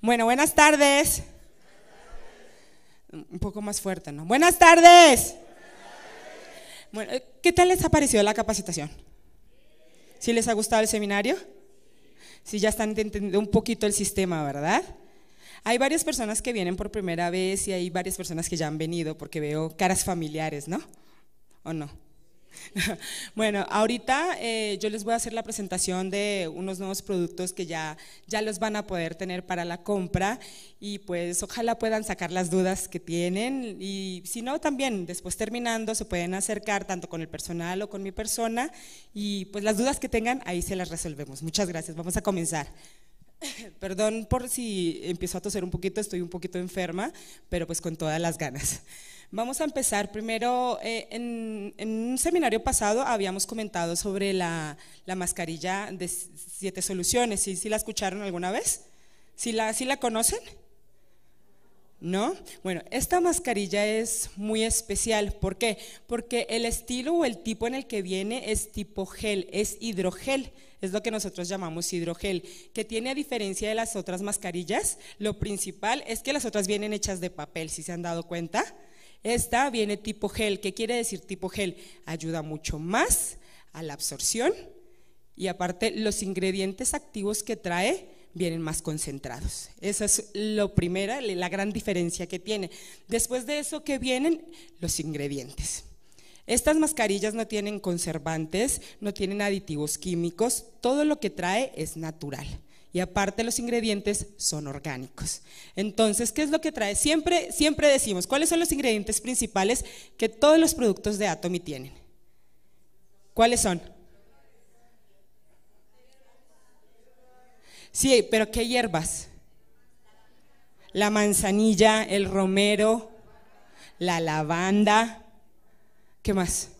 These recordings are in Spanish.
Bueno, buenas tardes. Un poco más fuerte, ¿no? Buenas tardes. Bueno, eh, ¿qué tal les ha parecido la capacitación? si les ha gustado el seminario? si ya están entendiendo un poquito el sistema, ¿verdad? Hay varias personas que vienen por primera vez y hay varias personas que ya han venido porque veo caras familiares, ¿no? ¿O no? bueno, ahorita eh, yo les voy a hacer la presentación de unos nuevos productos que ya, ya los van a poder tener para la compra y pues ojalá puedan sacar las dudas que tienen y si no también después terminando se pueden acercar tanto con el personal o con mi persona y pues las dudas que tengan ahí se las resolvemos. Muchas gracias, vamos a comenzar. Perdón por si empiezo a toser un poquito, estoy un poquito enferma, pero pues con todas las ganas. Vamos a empezar primero, eh, en, un seminario pasado habíamos comentado sobre la, mascarilla de siete soluciones, ¿sí, la escucharon alguna vez? ¿Si la, ¿Sí la conocen? ¿No? Bueno, esta mascarilla es muy especial. ¿Por qué? Porque el estilo o el tipo en el que viene es tipo gel, es hidrogel, es lo que nosotros llamamos hidrogel, que tiene a diferencia de las otras mascarillas, lo principal es que las otras vienen hechas de papel, si se han dado cuenta. Esta viene tipo gel. ¿Qué quiere decir tipo gel? Ayuda mucho más a la absorción y aparte los ingredientes activos que trae vienen más concentrados. Esa es lo primera, la gran diferencia que tiene. Después de eso ¿qué vienen los ingredientes. Estas mascarillas no tienen conservantes, no tienen aditivos químicos, todo lo que trae es natural y aparte los ingredientes son orgánicos. Entonces, ¿qué es lo que trae? Siempre, siempre decimos, ¿cuáles son los ingredientes principales que todos los productos de Atomy tienen? ¿Cuáles son? Sí, pero ¿qué hierbas? La manzanilla, el romero, la lavanda, ¿qué más?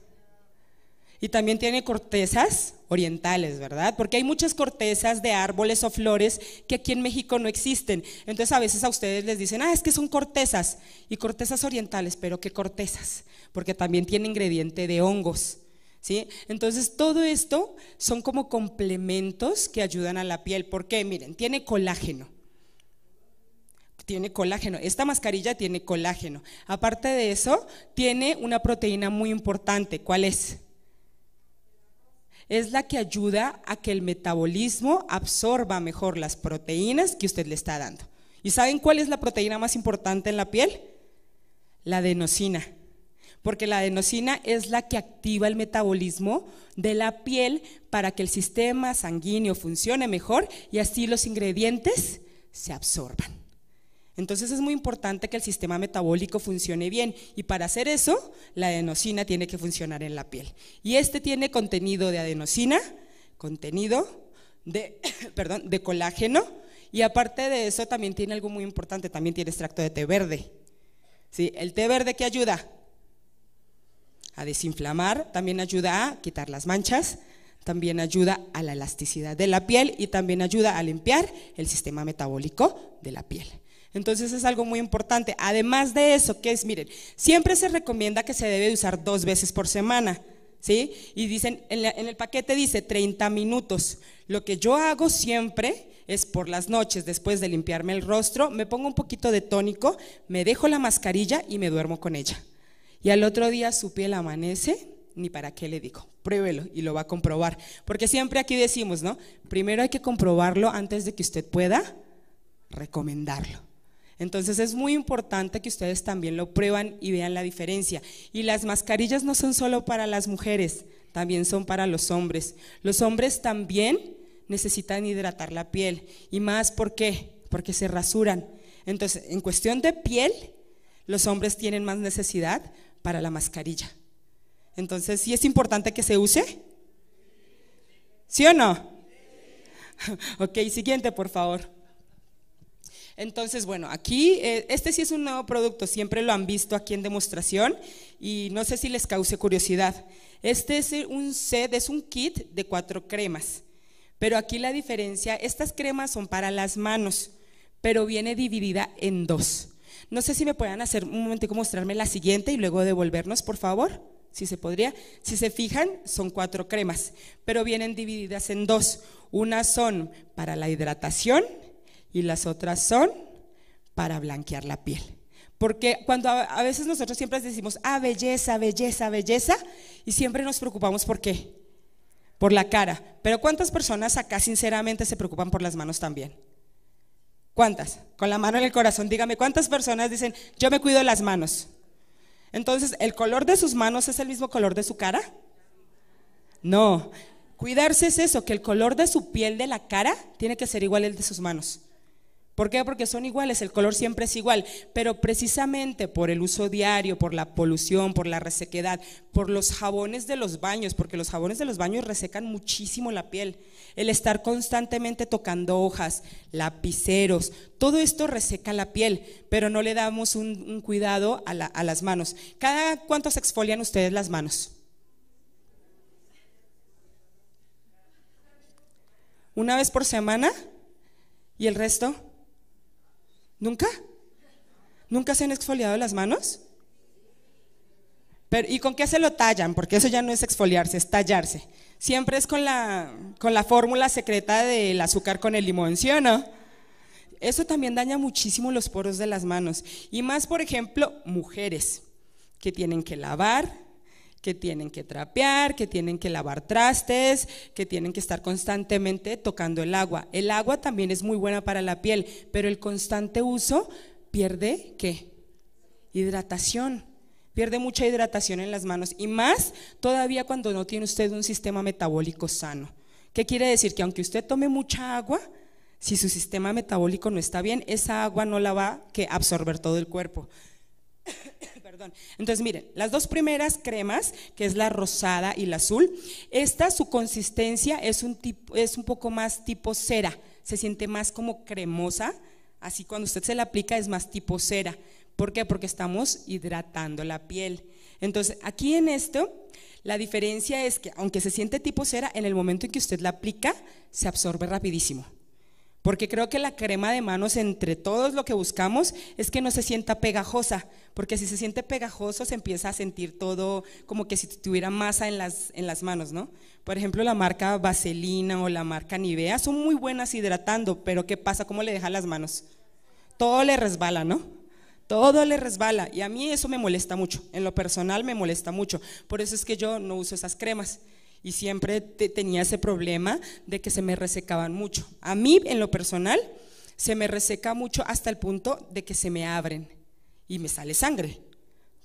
Y también tiene cortezas orientales, ¿verdad? Porque hay muchas cortezas de árboles o flores que aquí en México no existen. Entonces a veces a ustedes les dicen, ah, es que son cortezas y cortezas orientales, pero ¿qué cortezas? Porque también tiene ingrediente de hongos. ¿Sí? Entonces, todo esto son como complementos que ayudan a la piel. ¿Por qué? Miren, tiene colágeno. Tiene colágeno. Esta mascarilla tiene colágeno. Aparte de eso, tiene una proteína muy importante. ¿Cuál es? es la que ayuda a que el metabolismo absorba mejor las proteínas que usted le está dando. ¿Y saben cuál es la proteína más importante en la piel? La adenosina. Porque la adenosina es la que activa el metabolismo de la piel para que el sistema sanguíneo funcione mejor y así los ingredientes se absorban. Entonces es muy importante que el sistema metabólico funcione bien y para hacer eso la adenosina tiene que funcionar en la piel. Y este tiene contenido de adenosina, contenido de, perdón, de colágeno y aparte de eso también tiene algo muy importante, también tiene extracto de té verde. ¿Sí? ¿El té verde qué ayuda? A desinflamar, también ayuda a quitar las manchas, también ayuda a la elasticidad de la piel y también ayuda a limpiar el sistema metabólico de la piel. Entonces es algo muy importante. Además de eso, que es, miren, siempre se recomienda que se debe usar dos veces por semana. ¿Sí? Y dicen, en, el paquete dice 30 minutos. Lo que yo hago siempre es por las noches, después de limpiarme el rostro, me pongo un poquito de tónico, me dejo la mascarilla y me duermo con ella. Y al otro día su piel amanece, ni para qué le digo, pruébelo y lo va a comprobar. Porque siempre aquí decimos, ¿no? Primero hay que comprobarlo antes de que usted pueda recomendarlo. Entonces es muy importante que ustedes también lo prueban y vean la diferencia. Y las mascarillas no son solo para las mujeres, también son para los hombres. Los hombres también necesitan hidratar la piel. ¿Y más por qué? Porque se rasuran. Entonces, en cuestión de piel, los hombres tienen más necesidad para la mascarilla. Entonces, ¿sí es importante que se use? ¿Sí o no? Ok, siguiente, por favor. Entonces, bueno, aquí, eh, este sí es un nuevo producto, siempre lo han visto aquí en demostración y no sé si les cause curiosidad. Este es un set, es un kit de cuatro cremas, pero aquí la diferencia, estas cremas son para las manos, pero viene dividida en dos. No sé si me puedan hacer un momento mostrarme la siguiente y luego devolvernos, por favor si se podría. Si se fijan, son cuatro cremas, pero vienen divididas en dos. Unas son para la hidratación y las otras son para blanquear la piel. Porque cuando a, veces nosotros siempre decimos, ah, belleza, belleza, belleza, y siempre nos preocupamos por qué, por la cara. Pero ¿cuántas personas acá sinceramente se preocupan por las manos también? ¿Cuántas? Con la mano en el corazón, dígame, ¿cuántas personas dicen, yo me cuido las manos? Entonces, ¿el color de sus manos es el mismo color de su cara? No. Cuidarse es eso, que el color de su piel de la cara tiene que ser igual el de sus manos. ¿Por qué? Porque son iguales, el color siempre es igual, pero precisamente por el uso diario, por la polución, por la resequedad, por los jabones de los baños, porque los jabones de los baños resecan muchísimo la piel, el estar constantemente tocando hojas, lapiceros, todo esto reseca la piel, pero no le damos un, cuidado a, a las manos. ¿Cada cuánto se exfolian ustedes las manos? ¿Una vez por semana? ¿Y el resto? ¿Nunca? ¿Nunca se han exfoliado las manos? ¿Y con qué se lo tallan? Porque eso ya no es exfoliarse, es tallarse. Siempre es con la, con la fórmula secreta del azúcar con el limón, ¿sí o no? Eso también daña muchísimo los poros de las manos. Y más, por ejemplo, mujeres que tienen que lavar, que tienen que trapear, que tienen que lavar trastes, que tienen que estar constantemente tocando el agua. El agua también es muy buena para la piel, pero el constante uso pierde qué? Hidratación. Pierde mucha hidratación en las manos y más todavía cuando no tiene usted un sistema metabólico sano. ¿Qué quiere decir? Que aunque usted tome mucha agua, si su sistema metabólico no está bien, esa agua no la va que absorber todo el cuerpo. Entonces, miren, las dos primeras cremas, que es la rosada y la azul, esta su consistencia es un, tipo, es un poco más tipo cera, se siente más como cremosa, así cuando usted se la aplica es más tipo cera. ¿Por qué? Porque estamos hidratando la piel. Entonces, aquí en esto, la diferencia es que aunque se siente tipo cera, en el momento en que usted la aplica, se absorbe rapidísimo. Porque creo que la crema de manos entre todos lo que buscamos es que no se sienta pegajosa, porque si se siente pegajoso se empieza a sentir todo como que si tuviera masa en las, en las manos, ¿no? Por ejemplo, la marca Vaselina o la marca Nivea son muy buenas hidratando, pero ¿qué pasa? ¿Cómo le deja las manos? Todo le resbala, ¿no? Todo le resbala y a mí eso me molesta mucho, en lo personal me molesta mucho. Por eso es que yo no uso esas cremas y siempre tenía ese problema de que se me resecaban mucho. A mí, en lo personal, se me reseca mucho hasta el punto de que se me abren y me sale sangre.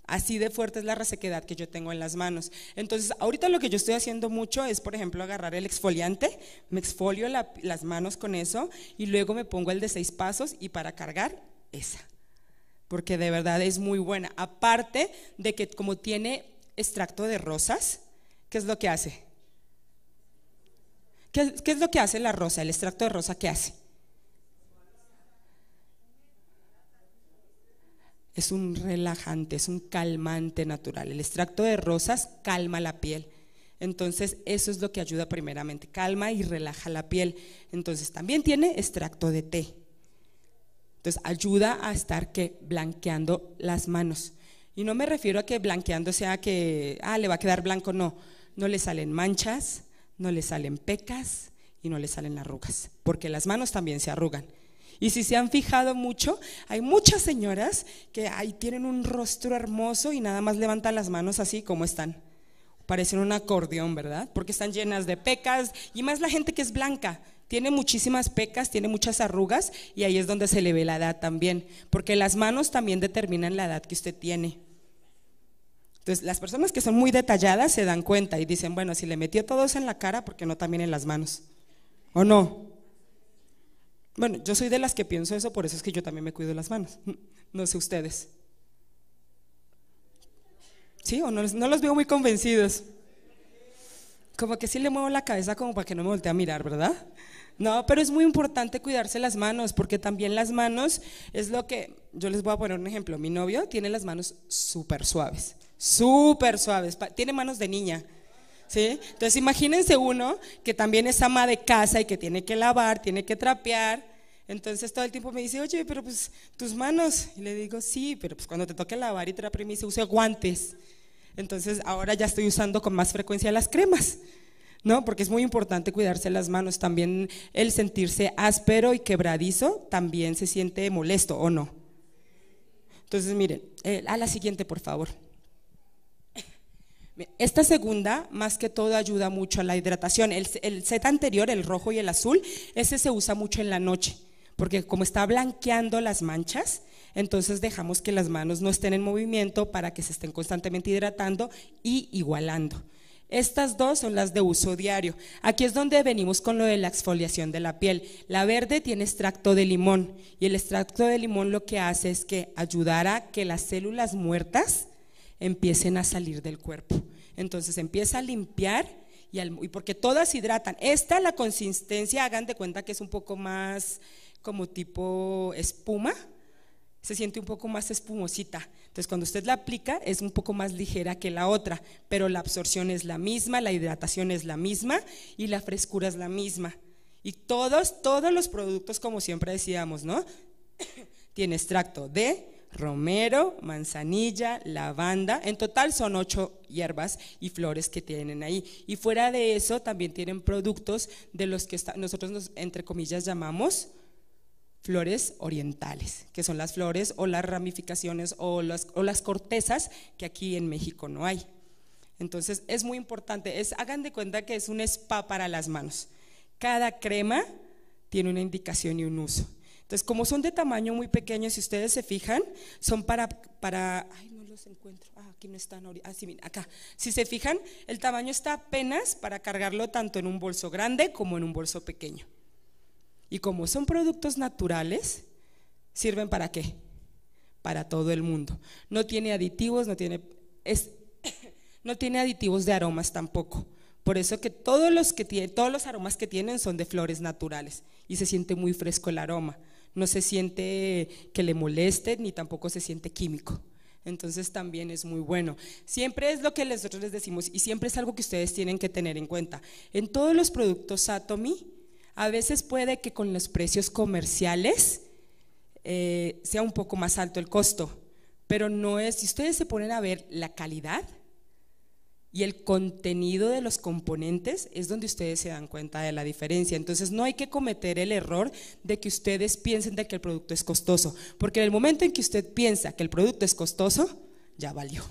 Así de fuerte es la resequedad que yo tengo en las manos. Entonces, ahorita lo que yo estoy haciendo mucho es, por ejemplo, agarrar el exfoliante, me exfolio las manos con eso y luego me pongo el de seis pasos y para cargar, esa. Porque de verdad es muy buena. Aparte de que como tiene extracto de rosas, ¿qué es lo que hace? ¿Qué, es lo que hace la rosa? El extracto de rosa, ¿qué hace? Es un relajante, es un calmante natural. El extracto de rosas calma la piel. Entonces, eso es lo que ayuda primeramente, calma y relaja la piel. Entonces, también tiene extracto de té. Entonces, ayuda a estar que blanqueando las manos. Y no me refiero a que blanqueando sea que, ah, le va a quedar blanco, no. No le salen manchas, no le salen pecas y no le salen arrugas, porque las manos también se arrugan. Y si se han fijado mucho, hay muchas señoras que ahí tienen un rostro hermoso y nada más levantan las manos así como están. Parecen un acordeón, ¿verdad? Porque están llenas de pecas y más la gente que es blanca. Tiene muchísimas pecas, tiene muchas arrugas y ahí es donde se le ve la edad también, porque las manos también determinan la edad que usted tiene. Entonces, las personas que son muy detalladas se dan cuenta y dicen, bueno, si le metió todos en la cara, ¿por qué no también en las manos? ¿O no? Bueno, yo soy de las que pienso eso, por eso es que yo también me cuido las manos. Mm, no sé ustedes. ¿Sí? ¿O no, no los veo muy convencidos? Como que sí le muevo la cabeza como para que no me voltee a mirar, ¿verdad? No, pero es muy importante cuidarse las manos, porque también las manos es lo que, yo les voy a poner un ejemplo, mi novio tiene las manos súper suaves súper suaves. Tiene manos de niña. ¿Sí? Entonces imagínense uno que también es ama de casa y que tiene que lavar, tiene que trapear. Entonces todo el tiempo me dice, oye, pero pues tus manos. Y le digo, sí, pero pues cuando te toque lavar y trapear, me dice, use guantes. Entonces ahora ya estoy usando con más frecuencia las cremas. ¿no? Porque es muy importante cuidarse las manos. También el sentirse áspero y quebradizo también se siente molesto, ¿o no? Entonces, miren, eh, a la siguiente, por favor. Esta segunda, más que todo, ayuda mucho a la hidratación. El, el, set anterior, el rojo y el azul, ese se usa mucho en la noche, porque como está blanqueando las manchas, entonces dejamos que las manos no estén en movimiento para que se estén constantemente hidratando y igualando. Estas dos son las de uso diario. Aquí es donde venimos con lo de la exfoliación de la piel. La verde tiene extracto de limón y el extracto de limón lo que hace es que ayudará a que las células muertas empiecen a salir del cuerpo. Entonces empieza a limpiar y, porque todas hidratan. Esta, la consistencia, hagan de cuenta que es un poco más como tipo espuma, se siente un poco más espumosita. Entonces, cuando usted la aplica, es un poco más ligera que la otra, pero la absorción es la misma, la hidratación es la misma y la frescura es la misma. Y todos, todos los productos, como siempre decíamos, ¿no? Tiene extracto de romero, manzanilla, lavanda. En total son ocho hierbas y flores que tienen ahí. Y fuera de eso también tienen productos de los que nosotros nos, entre comillas llamamos flores orientales, que son las flores o las ramificaciones o las, cortezas que aquí en México no hay. Entonces es muy importante, hagan de cuenta que es un spa para las manos. Cada crema tiene una indicación y un uso. Entonces, como son de tamaño muy pequeño, si ustedes se fijan, son para, para ay, no los encuentro, ah, aquí no están, ah, sí, mira, acá. Si se fijan, el tamaño está apenas para cargarlo tanto en un bolso grande como en un bolso pequeño. Y como son productos naturales, sirven para qué? Para todo el mundo. No tiene aditivos, no tiene, es, no tiene aditivos de aromas tampoco. Por eso que todos los, que tiene, todos los aromas que tienen son de flores naturales y se siente muy fresco el aroma no se siente que le moleste ni tampoco se siente químico. Entonces también es muy bueno. Siempre es lo que nosotros les decimos y siempre es algo que ustedes tienen que tener en cuenta. En todos los productos Atomy, a veces puede que con los precios comerciales eh, sea un poco más alto el costo, pero no es, si ustedes se ponen a ver la calidad, y el contenido de los componentes es donde ustedes se dan cuenta de la diferencia. Entonces no hay que cometer el error de que ustedes piensen de que el producto es costoso, porque en el momento en que usted piensa que el producto es costoso, ya valió.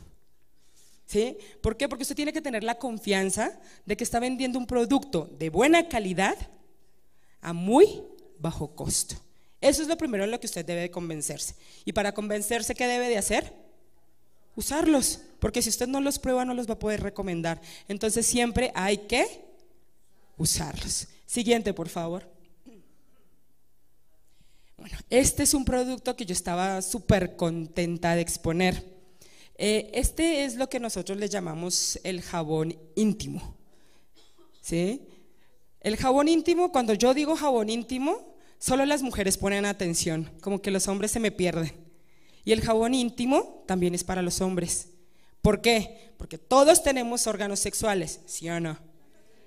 ¿Sí? ¿Por qué? Porque usted tiene que tener la confianza de que está vendiendo un producto de buena calidad a muy bajo costo. Eso es lo primero en lo que usted debe convencerse. Y para convencerse, ¿qué debe de hacer? usarlos, porque si usted no los prueba no los va a poder recomendar. Entonces siempre hay que usarlos. Siguiente, por favor. Bueno, este es un producto que yo estaba súper contenta de exponer. Eh, este es lo que nosotros le llamamos el jabón íntimo. ¿Sí? El jabón íntimo, cuando yo digo jabón íntimo, solo las mujeres ponen atención, como que los hombres se me pierden. Y el jabón íntimo también es para los hombres. ¿Por qué? Porque todos tenemos órganos sexuales, ¿sí o no?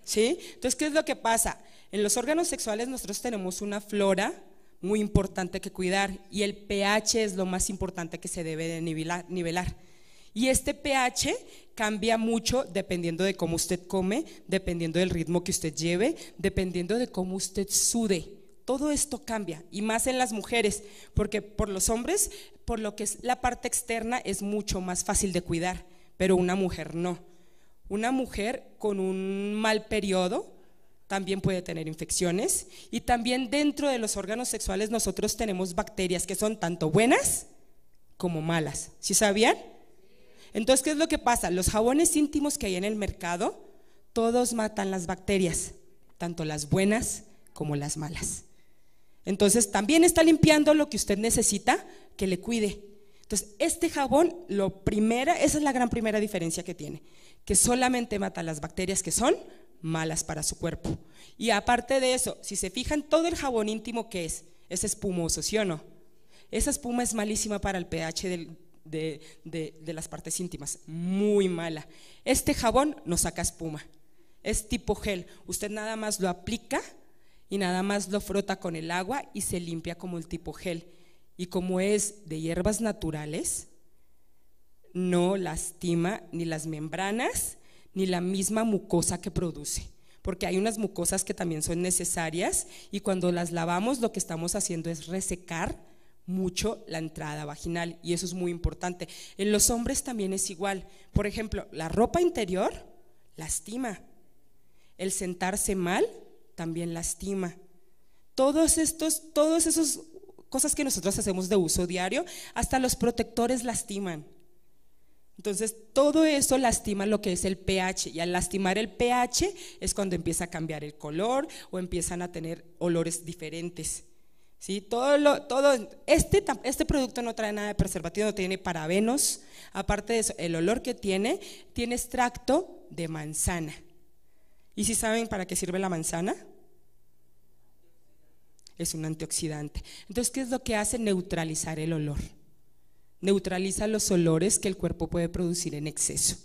¿Sí? Entonces, ¿qué es lo que pasa? En los órganos sexuales nosotros tenemos una flora muy importante que cuidar y el pH es lo más importante que se debe nivelar. Y este pH cambia mucho dependiendo de cómo usted come, dependiendo del ritmo que usted lleve, dependiendo de cómo usted sude. Todo esto cambia, y más en las mujeres, porque por los hombres por lo que la parte externa es mucho más fácil de cuidar, pero una mujer no. Una mujer con un mal periodo también puede tener infecciones y también dentro de los órganos sexuales nosotros tenemos bacterias que son tanto buenas como malas. ¿Sí sabían? Entonces, ¿qué es lo que pasa? Los jabones íntimos que hay en el mercado, todos matan las bacterias, tanto las buenas como las malas. Entonces también está limpiando lo que usted necesita que le cuide. Entonces, este jabón, lo primera, esa es la gran primera diferencia que tiene, que solamente mata las bacterias que son malas para su cuerpo. Y aparte de eso, si se fijan, todo el jabón íntimo que es, es espumoso, ¿sí o no? Esa espuma es malísima para el pH de, de, las partes íntimas, muy mala. Este jabón no saca espuma, es tipo gel, usted nada más lo aplica y nada más lo frota con el agua y se limpia como el tipo gel. Y como es de hierbas naturales, no lastima ni las membranas ni la misma mucosa que produce, porque hay unas mucosas que también son necesarias y cuando las lavamos lo que estamos haciendo es resecar mucho la entrada vaginal y eso es muy importante. En los hombres también es igual. Por ejemplo, la ropa interior lastima. El sentarse mal también lastima. Todos estos, todas esas cosas que nosotros hacemos de uso diario, hasta los protectores lastiman. Entonces, todo eso lastima lo que es el pH y al lastimar el pH es cuando empieza a cambiar el color o empiezan a tener olores diferentes. ¿Sí? Todo lo, todo, este, este producto no trae nada de preservativo, no tiene parabenos. Aparte de eso, el olor que tiene, tiene extracto de manzana. ¿Y si saben para qué sirve la manzana? Es un antioxidante. Entonces, ¿qué es lo que hace? Neutralizar el olor. Neutraliza los olores que el cuerpo puede producir en exceso.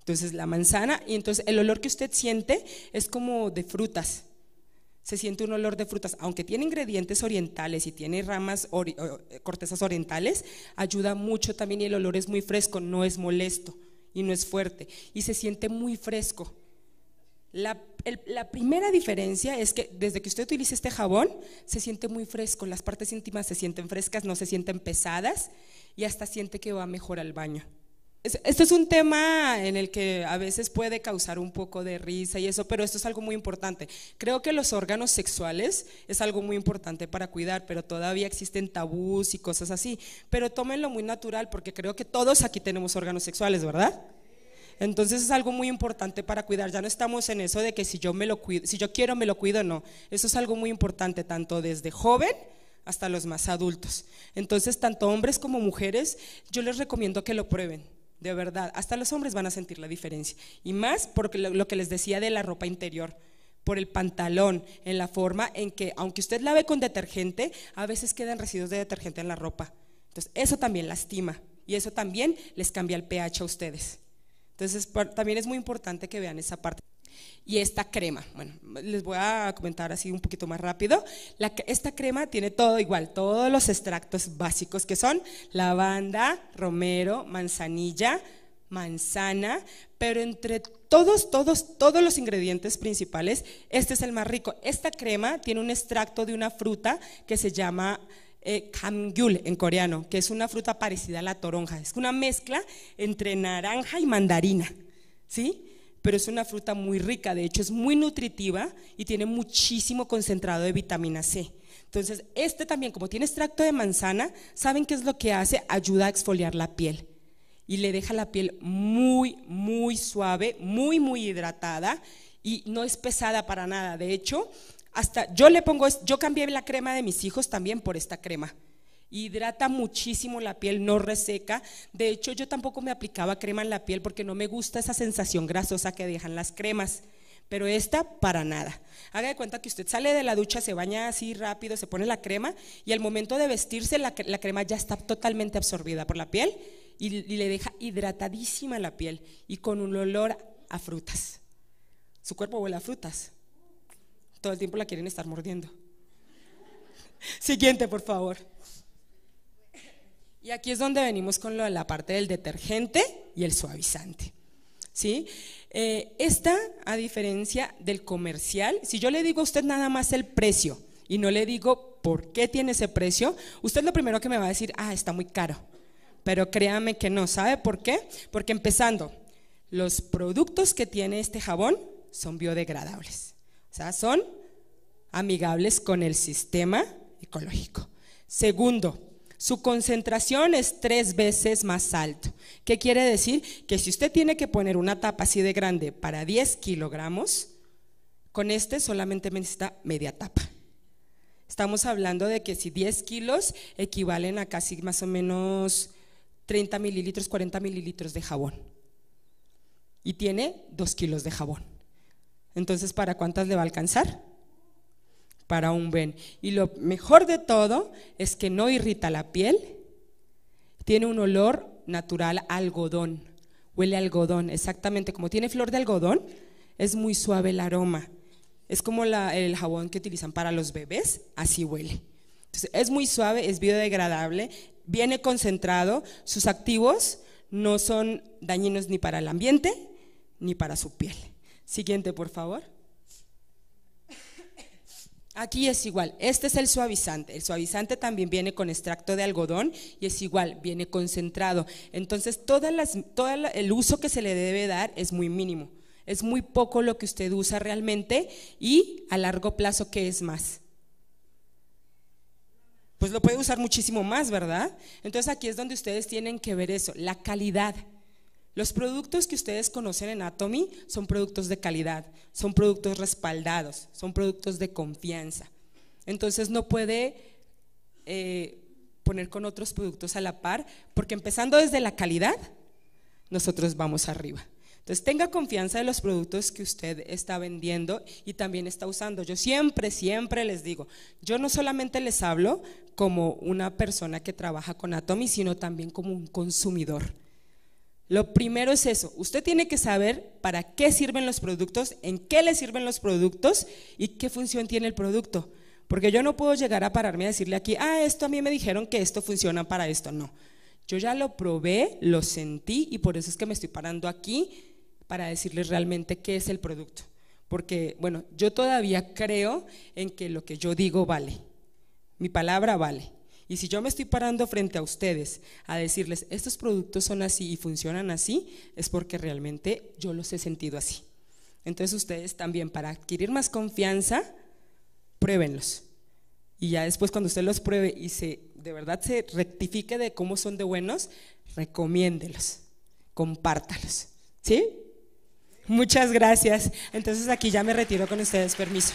Entonces, la manzana, y entonces el olor que usted siente es como de frutas. Se siente un olor de frutas, aunque tiene ingredientes orientales y tiene ramas, eh, cortezas orientales, ayuda mucho también y el olor es muy fresco, no es molesto y no es fuerte. Y se siente muy fresco la, primera diferencia es que desde que usted utiliza este jabón, se siente muy fresco, las partes íntimas se sienten frescas, no se sienten pesadas y hasta siente que va mejor al baño. esto es un tema en el que a veces puede causar un poco de risa y eso, pero esto es algo muy importante. Creo que los órganos sexuales es algo muy importante para cuidar, pero todavía existen tabús y cosas así. Pero tómenlo muy natural porque creo que todos aquí tenemos órganos sexuales, ¿verdad? Entonces es algo muy importante para cuidar. Ya no estamos en eso de que si yo me lo cuido, si yo quiero me lo cuido, no. Eso es algo muy importante tanto desde joven hasta los más adultos. Entonces, tanto hombres como mujeres, yo les recomiendo que lo prueben. De verdad, hasta los hombres van a sentir la diferencia. Y más porque lo que les decía de la ropa interior por el pantalón, en la forma en que, aunque usted ve con detergente, a veces quedan residuos de detergente en la ropa. Entonces, eso también lastima y eso también les cambia el pH a ustedes. Entonces también es muy importante que vean esa parte. Y esta crema, bueno, les voy a comentar así un poquito más rápido. esta crema tiene todo igual, todos los extractos básicos que son lavanda, romero, manzanilla, manzana, pero entre todos, todos, todos los ingredientes principales, este es el más rico. Esta crema tiene un extracto de una fruta que se llama eh, en coreano, que es una fruta parecida a la toronja. Es una mezcla entre naranja y mandarina, ¿sí? Pero es una fruta muy rica, de hecho es muy nutritiva y tiene muchísimo concentrado de vitamina C. Entonces, este también, como tiene extracto de manzana, ¿saben qué es lo que hace? Ayuda a exfoliar la piel y le deja la piel muy, muy suave, muy, muy hidratada y no es pesada para nada. De hecho, hasta yo le pongo, yo cambié la crema de mis hijos también por esta crema. Hidrata muchísimo la piel, no reseca. De hecho, yo tampoco me aplicaba crema en la piel porque no me gusta esa sensación grasosa que dejan las cremas. Pero esta para nada. Haga de cuenta que usted sale de la ducha, se baña así rápido, se pone la crema y al momento de vestirse la, crema ya está totalmente absorbida por la piel y, y le deja hidratadísima la piel y con un olor a frutas. Su cuerpo huele a frutas todo el tiempo la quieren estar mordiendo. Siguiente, por favor. Y aquí es donde venimos con la parte del detergente y el suavizante. ¿Sí? Eh, esta, a diferencia del comercial, si yo le digo a usted nada más el precio y no le digo por qué tiene ese precio, usted lo primero que me va a decir, ah, está muy caro. Pero créame que no, ¿sabe por qué? Porque empezando, los productos que tiene este jabón son biodegradables. O sea, son amigables con el sistema ecológico. Segundo, su concentración es tres veces más alto. ¿Qué quiere decir? Que si usted tiene que poner una tapa así de grande para 10 kilogramos, con este solamente necesita media tapa. Estamos hablando de que si 10 kilos equivalen a casi más o menos 30 mililitros, 40 mililitros de jabón. Y tiene 2 kilos de jabón. Entonces, ¿para cuántas le va a alcanzar? Para un ben. Y lo mejor de todo es que no irrita la piel, tiene un olor natural a algodón, huele a algodón, exactamente como tiene flor de algodón, es muy suave el aroma. Es como el jabón que utilizan para los bebés, así huele. es muy suave, es biodegradable, viene concentrado, sus activos no son dañinos ni para el ambiente ni para su piel. Siguiente, por favor. Aquí es igual, este es el suavizante. El suavizante también viene con extracto de algodón y es igual, viene concentrado. Entonces, todo el uso que se le debe dar es muy mínimo. Es muy poco lo que usted usa realmente y a largo plazo, ¿qué es más? Pues lo puede usar muchísimo más, ¿verdad? Entonces aquí es donde ustedes tienen que ver eso, la calidad los productos que ustedes conocen en Atomy son productos de calidad, son productos respaldados, son productos de confianza. Entonces no puede eh, poner con otros productos a la par, porque empezando desde la calidad, nosotros vamos arriba. Entonces tenga confianza de los productos que usted está vendiendo y también está usando. Yo siempre, siempre les digo, yo no solamente les hablo como una persona que trabaja con Atomy, sino también como un consumidor. Lo primero es eso, usted tiene que saber para qué sirven los productos, en qué le sirven los productos y qué función tiene el producto. Porque yo no puedo llegar a pararme a decirle aquí, ah, esto a mí me dijeron que esto funciona para esto. No, yo ya lo probé, lo sentí y por eso es que me estoy parando aquí para decirles realmente qué es el producto. Porque, bueno, yo todavía creo en que lo que yo digo vale, mi palabra vale. Y si yo me estoy parando frente a ustedes a decirles, estos productos son así y funcionan así, es porque realmente yo los he sentido así. Entonces ustedes también, para adquirir más confianza, pruébenlos. Y ya después cuando usted los pruebe y se, de verdad se rectifique de cómo son de buenos, recomiéndelos, compártalos. ¿Sí? Muchas gracias. Entonces aquí ya me retiro con ustedes. Permiso.